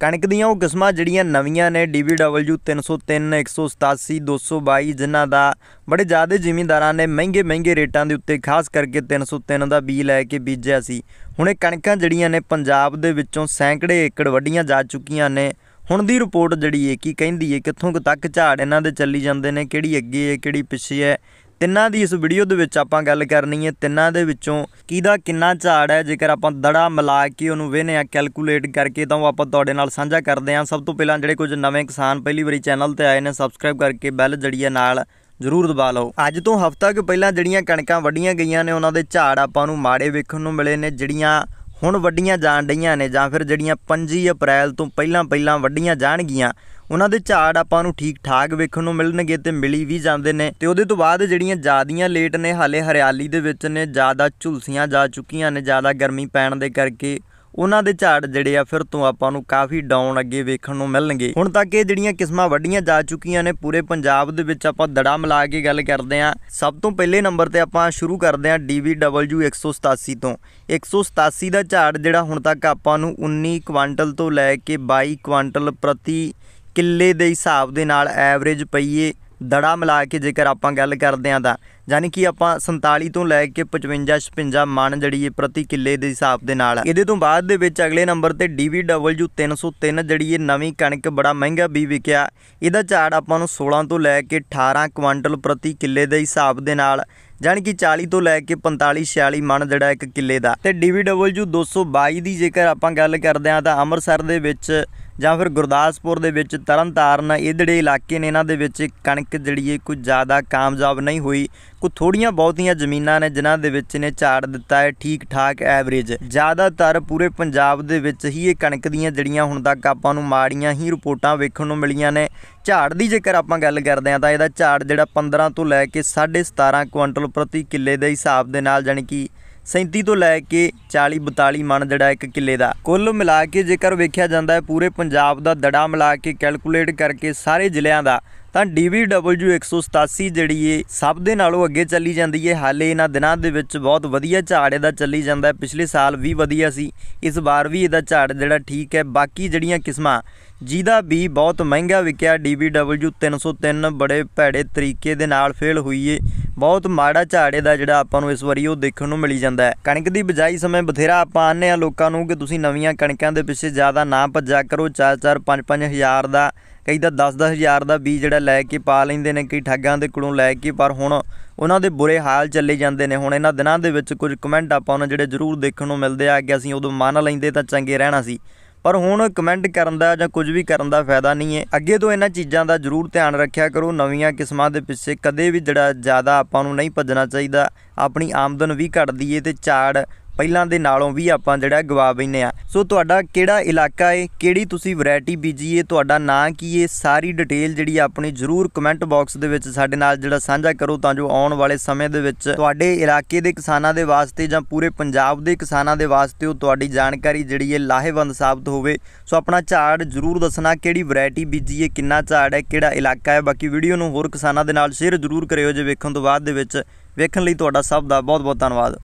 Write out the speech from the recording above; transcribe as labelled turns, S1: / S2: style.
S1: ਕਣਕ ਦੀਆਂ ਉਹ ਕਿਸਮਾਂ ਜਿਹੜੀਆਂ ਨਵੀਆਂ ਨੇ DBW 303 187 222 ਜਿਨ੍ਹਾਂ ਦਾ ਬੜੇ ਜ਼ਿਆਦਾ ਜ਼ਿਮੀਂਦਾਰਾਂ ਨੇ ਮਹਿੰਗੇ ਮਹਿੰਗੇ ਰੇਟਾਂ ਦੇ ਉੱਤੇ ਖਾਸ ਕਰਕੇ 303 ਦਾ ਬੀਜ ਲੈ ਕੇ ਬੀਜਿਆ ਸੀ ਹੁਣ ਇਹ ਕਣਕਾਂ ਜਿਹੜੀਆਂ ਨੇ ਪੰਜਾਬ ਦੇ ਵਿੱਚੋਂ ਸੈਂਕੜੇ ਏਕੜ ਵੱਡੀਆਂ ਜਾ ਚੁੱਕੀਆਂ ਨੇ ਹੁਣ ਦੀ ਰਿਪੋਰਟ ਜਿਹੜੀ ਹੈ ਕਿ ਕਹਿੰਦੀ ਹੈ ਕਿੱਥੋਂ ਤੱਕ ਝਾੜ ਇਹਨਾਂ ਦੇ ਚੱਲੀ ਜਾਂਦੇ ਨੇ ਕਿਹੜੀ ਅੱਗੇ ਹੈ ਕਿਹੜੀ ਪਿੱਛੇ ਹੈ ਤਿੰਨਾਂ ਦੀ ਇਸ ਵੀਡੀਓ ਦੇ ਵਿੱਚ ਆਪਾਂ ਗੱਲ ਕਰਨੀ ਹੈ ਤਿੰਨਾਂ ਦੇ ਵਿੱਚੋਂ ਕਿਹਦਾ ਕਿੰਨਾ ਝਾੜ ਹੈ ਜੇਕਰ ਆਪਾਂ ਦੜਾ ਮਿਲਾ ਕੇ ਉਹਨੂੰ ਵੇਨੇ ਆ ਕੈਲਕੂਲੇਟ ਕਰਕੇ ਤਾਂ ਉਹ ਆਪਾਂ ਤੁਹਾਡੇ ਨਾਲ ਸਾਂਝਾ ਕਰਦੇ ਹਾਂ ਸਭ ਤੋਂ ਪਹਿਲਾਂ ਜਿਹੜੇ ਕੁਝ ਨਵੇਂ ਕਿਸਾਨ ਪਹਿਲੀ ਵਾਰੀ ਚੈਨਲ ਤੇ ਆਏ ਨੇ ਸਬਸਕ੍ਰਾਈਬ ਕਰਕੇ ਬੈਲ ਜੜੀਏ ਨਾਲ ਜ਼ਰੂਰ ਦਬਾ ਲਓ ਅੱਜ ਤੋਂ ਹਫ਼ਤਾ ਕੁ ਪਹਿਲਾਂ ਜਿਹੜੀਆਂ ਕਣਕਾਂ ਵੱਡੀਆਂ ਗਈਆਂ ਨੇ ਉਹਨਾਂ ਦੇ ਝਾੜ ਆਪਾਂ ਨੂੰ ਮਾੜੇ ਵੇਖਣ ਨੂੰ ਮਿਲੇ ਨੇ ਜਿਹੜੀਆਂ ਹੁਣ ਵੱਡੀਆਂ ਜਾਣ ਡਈਆਂ ਨੇ ਜਾਂ ਫਿਰ ਜਿਹੜੀਆਂ 25 ਅਪ੍ਰੈਲ ਤੋਂ ਪਹਿਲਾਂ ਪਹਿਲਾਂ ਵੱਡੀਆਂ ਜਾਣਗੀਆਂ ਉਹਨਾਂ ਦੇ ਝਾੜ ਆਪਾਂ ਨੂੰ ਠੀਕ ਠਾਕ ਵੇਖਣ ਨੂੰ ਮਿਲਣਗੇ ਤੇ ਮਿਲੀ ਵੀ ਜਾਂਦੇ ਨੇ ਤੇ ਉਹਦੇ ਤੋਂ ਬਾਅਦ ਜਿਹੜੀਆਂ ਜਿਆਦੀਆਂ ਲੇਟ ਨੇ ਹਾਲੇ ਹਰਿਆਲੀ ਦੇ ਵਿੱਚ ਨੇ ਜ਼ਿਆਦਾ ਝੁਲਸੀਆਂ ਜਾ ਚੁੱਕੀਆਂ ਨੇ ਜ਼ਿਆਦਾ ਗਰਮੀ ਪੈਣ ਦੇ ਕਰਕੇ ਉਹਨਾਂ ਦੇ ਝਾੜ ਜਿਹੜੇ ਆ ਫਿਰ ਤੋਂ ਆਪਾਂ ਨੂੰ ਕਾਫੀ ਡਾਊਨ ਅੱਗੇ ਵੇਖਣ ਨੂੰ ਮਿਲਣਗੇ ਹੁਣ ਤੱਕ ਇਹ ਜਿਹੜੀਆਂ ਕਿਸਮਾਂ ਵੱਡੀਆਂ ਜਾ ਚੁੱਕੀਆਂ ਨੇ ਪੂਰੇ ਪੰਜਾਬ ਦੇ ਵਿੱਚ ਆਪਾਂ ਦੜਾ ਮਿਲਾ ਕੇ ਗੱਲ ਕਰਦੇ ਆ ਸਭ ਤੋਂ ਪਹਿਲੇ ਨੰਬਰ ਤੇ ਆਪਾਂ ਸ਼ੁਰੂ ਕਰਦੇ ਆ DBW 187 ਤੋਂ 187 ਦਾ ਝਾੜ ਜਿਹੜਾ ਹੁਣ ਤੱਕ ਆਪਾਂ ਨੂੰ 19 ਕੁਆਂਟਲ ਤੋਂ ਲੈ ਕੇ 22 ਕੁਆਂਟਲ ਪ੍ਰਤੀ ਕਿੱਲੇ ਦੇ ਹਿਸਾਬ ਦੇ ਨਾਲ ਐਵਰੇਜ ਪਈਏ ਦੜਾ ਮਿਲਾ ਕੇ ਜੇਕਰ ਆਪਾਂ ਗੱਲ ਕਰਦੇ ਆਂ ਤਾਂ ਯਾਨੀ ਕਿ ਆਪਾਂ 47 ਤੋਂ ਲੈ ਕੇ 55 56 ਮਣ ਜੜੀਏ ਇਹ ਪ੍ਰਤੀ ਕਿੱਲੇ ਦੇ ਹਿਸਾਬ ਦੇ ਨਾਲ ਇਹਦੇ ਤੋਂ ਬਾਅਦ ਦੇ ਵਿੱਚ ਅਗਲੇ ਨੰਬਰ ਤੇ DVW 303 ਜੜੀਏ ਇਹ ਨਵੀਂ ਕਣਕ ਬੜਾ ਮਹਿੰਗਾ ਵੀ ਵਿਕਿਆ ਇਹਦਾ ਝਾੜ ਆਪਾਂ ਨੂੰ 16 ਤੋਂ ਲੈ ਕੇ 18 ਕੁਇੰਟਲ ਪ੍ਰਤੀ ਕਿੱਲੇ ਦੇ ਹਿਸਾਬ ਦੇ ਨਾਲ ਜਾਨ ਕਿ 40 ਤੋਂ ਲੈ ਕੇ 45 46 ਮਣ ਜਿਹੜਾ ਇੱਕ ਕਿੱਲੇ ਦਾ ਤੇ DVW 222 ਦੀ ਜੇਕਰ ਆਪਾਂ ਗੱਲ ਕਰਦੇ ਆਂ ਤਾਂ ਅੰਮ੍ਰਿਤਸਰ ਦੇ ਵਿੱਚ ਜਾਂ ਫਿਰ ਗੁਰਦਾਸਪੁਰ ਦੇ ਵਿੱਚ ਤਰਨਤਾਰਨ ਇਹ ਇਲਾਕੇ ਨੇ ਇਹਨਾਂ ਦੇ ਵਿੱਚ ਕਣਕ ਜਿਹੜੀ ਹੈ ਕੋਈ ਜ਼ਿਆਦਾ ਕਾਮਯਾਬ ਨਹੀਂ ਹੋਈ ਕੋ ਥੋੜੀਆਂ ਬਹੁਤੀਆਂ ਜ਼ਮੀਨਾਂ ਨੇ ਜਿਨ੍ਹਾਂ ਦੇ ਵਿੱਚ ਨੇ ਝਾੜ ਦਿੱਤਾ ਹੈ ਠੀਕ ਠਾਕ ਐਵਰੇਜ ਜ਼ਿਆਦਾਤਰ ਪੂਰੇ ਪੰਜਾਬ ਦੇ ਵਿੱਚ ਹੀ ਇਹ ਕਣਕ ਦੀਆਂ ਜੜੀਆਂ ਹੁਣ ਤੱਕ ਆਪਾਂ ਨੂੰ ਮਾੜੀਆਂ ਹੀ ਰਿਪੋਰਟਾਂ ਵੇਖਣ ਨੂੰ ਮਿਲੀਆਂ ਨੇ ਝਾੜ ਦੀ ਜੇਕਰ ਆਪਾਂ ਗੱਲ ਕਰਦੇ ਆ ਤਾਂ ਇਹਦਾ ਝਾੜ ਜਿਹੜਾ 15 ਤੋਂ ਲੈ ਕੇ 17.5 ਕੁਇੰਟਲ ਪ੍ਰਤੀ ਕਿੱਲੇ ਦੇ ਹਿਸਾਬ ਦੇ ਨਾਲ ਜਾਨਕੀ 37 ਤੋਂ ਲੈ ਕੇ 40 42 ਮਣ ਜਿਹੜਾ ਇੱਕ ਕਿੱਲੇ ਦਾ ਕੁੱਲ ਮਿਲਾ ਕੇ ਜੇਕਰ ਵੇਖਿਆ ਜਾਂਦਾ ਹੈ ਪੂਰੇ ਪੰਜਾਬ ਦਾ ਦੜਾ ਮਿਲਾ ਕੇ ਕੈਲਕੂਲੇਟ ਕਰਕੇ ਸਾਰੇ ਜ਼ਿਲ੍ਹਿਆਂ ਦਾ ਤਾਂ DBW 187 ਜਿਹੜੀ ਏ ਸਭ ਦੇ ਨਾਲੋਂ ਅੱਗੇ ਚੱਲੀ ਜਾਂਦੀ ਏ ਹਾਲੇ ਇਹਨਾਂ ਦਿਨਾਂ ਦੇ ਵਿੱਚ ਬਹੁਤ ਵਧੀਆ ਝਾੜ ਇਹਦਾ ਚੱਲੀ ਜਾਂਦਾ ਪਿਛਲੇ ਸਾਲ ਵੀ ਵਧੀਆ ਸੀ ਇਸ ਵਾਰ ਵੀ ਇਹਦਾ ਝਾੜ ਜਿਹੜਾ ਠੀਕ ਹੈ ਬਾਕੀ ਜਿਹੜੀਆਂ ਕਿਸਮਾਂ ਜਿਹਦਾ ਵੀ ਬਹੁਤ ਮਹਿੰਗਾ ਵਿਕਿਆ DBW 303 ਬੜੇ ਭੈੜੇ ਤਰੀਕੇ ਦੇ ਨਾਲ ਫੇਲ ਹੋਈ ਏ ਬਹੁਤ ਮਾੜਾ ਝਾੜੇ ਦਾ ਜਿਹੜਾ ਆਪਾਂ ਨੂੰ ਇਸ ਵਾਰੀ ਉਹ ਦੇਖਣ ਨੂੰ ਮਿਲੀ ਜਾਂਦਾ ਹੈ ਕਣਕ ਦੀ ਬਜਾਈ ਸਮੇਂ ਬਥੇਰਾ ਆਪਾਂ ਆਨੇ ਆ ਲੋਕਾਂ ਨੂੰ ਕਿ ਤੁਸੀਂ ਨਵੀਆਂ ਕਣਕਾਂ ਦੇ ਪਿੱਛੇ ਜ਼ਿਆਦਾ ਨਾ ਭੱਜਿਆ ਕਰੋ 4-4 5 5000 ਹਜ਼ਾਰ ਦਾ ਕਈ ਤਾਂ 10-10 ਦਾ ਬੀਜ ਜਿਹੜਾ ਲੈ ਕੇ ਪਾ ਲੈਂਦੇ ਨੇ ਕਈ ਠੱਗਾਂ ਦੇ ਕੋਲੋਂ ਲੈ ਕੇ ਪਰ ਹੁਣ ਉਹਨਾਂ ਦੇ ਬੁਰੇ ਹਾਲ ਚੱਲੇ ਜਾਂਦੇ ਨੇ ਹੁਣ ਇਹਨਾਂ ਦਿਨਾਂ ਦੇ ਵਿੱਚ ਕੁਝ ਕਮੈਂਟ ਆਪਾਂ ਉਹਨਾਂ ਜਿਹੜੇ ਜ਼ਰੂਰ ਦੇਖਣ ਨੂੰ ਮਿਲਦੇ ਆ ਕਿ ਅਸੀਂ ਉਦੋਂ ਮੰਨ ਲੈਂਦੇ ਤਾਂ ਚੰਗੇ ਰਹਿਣਾ ਸੀ ਪਰ ਹੁਣ ਕਮੈਂਟ ਕਰਨ ਦਾ ਜਾਂ ਕੁਝ ਵੀ ਕਰਨ ਦਾ ਫਾਇਦਾ ਨਹੀਂ ਹੈ ਅੱਗੇ ਤੋਂ ਇਹਨਾਂ ਚੀਜ਼ਾਂ ਦਾ ਜ਼ਰੂਰ ਧਿਆਨ ਰੱਖਿਆ ਕਰੋ ਨਵੀਆਂ ਕਿਸਮਾਂ ਦੇ ਪਿੱਛੇ ਕਦੇ ਵੀ ਜਿਹੜਾ ਜ਼ਿਆਦਾ ਆਪਾਂ ਨੂੰ ਨਹੀਂ ਭੱਜਣਾ ਚਾਹੀਦਾ ਆਪਣੀ ਆਮਦਨ ਵੀ ਘਟਦੀ ਏ ਤੇ ਝਾੜ ਪਹਿਲਾਂ ਦੇ ਨਾਲੋਂ ਵੀ ਆਪਾਂ ਜਿਹੜਾ ਗਵਾ ਬੈਨੇ ਆ ਸੋ ਤੁਹਾਡਾ ਕਿਹੜਾ ਇਲਾਕਾ ਏ ਕਿਹੜੀ ਤੁਸੀਂ ਵੈਰਾਈਟੀ ਬੀਜੀ ਏ ਤੁਹਾਡਾ ਨਾਂ ਕੀ ਏ ਸਾਰੀ ਡਿਟੇਲ ਜਿਹੜੀ ਆਪਣੀ ਜ਼ਰੂਰ ਕਮੈਂਟ ਬਾਕਸ ਦੇ ਵਿੱਚ ਸਾਡੇ ਨਾਲ ਜਿਹੜਾ ਸਾਂਝਾ ਕਰੋ ਤਾਂ ਜੋ ਆਉਣ ਵਾਲੇ ਸਮੇਂ ਦੇ ਵਿੱਚ ਤੁਹਾਡੇ ਇਲਾਕੇ ਦੇ ਕਿਸਾਨਾਂ ਦੇ ਵਾਸਤੇ ਜਾਂ ਪੂਰੇ ਪੰਜਾਬ ਦੇ ਕਿਸਾਨਾਂ ਦੇ ਵਾਸਤੇ ਉਹ ਤੁਹਾਡੀ ਜਾਣਕਾਰੀ ਜਿਹੜੀ ਏ ਲਾਹੇਵੰਦ ਸਾਬਤ ਹੋਵੇ ਸੋ ਆਪਣਾ ਝਾੜ ਜ਼ਰੂਰ ਦੱਸਣਾ ਕਿਹੜੀ ਵੈਰਾਈਟੀ ਬੀਜੀ ਏ ਕਿੰਨਾ ਝਾੜ ਹੈ ਕਿਹੜਾ ਇਲਾਕਾ ਹੈ ਬਾਕੀ ਵੀਡੀਓ ਨੂੰ ਹੋਰ ਕਿਸਾਨਾਂ ਦੇ ਨਾਲ ਸ਼ੇਅਰ ਜ਼ਰੂਰ ਕਰਿਓ ਜੇ ਵੇਖਣ ਤੋਂ ਬਾਅਦ ਦੇ ਵਿੱਚ ਵੇਖਣ ਲਈ ਤੁਹਾਡਾ ਸਭ ਦਾ ਬਹੁਤ ਬਹੁਤ ਧੰਨਵਾਦ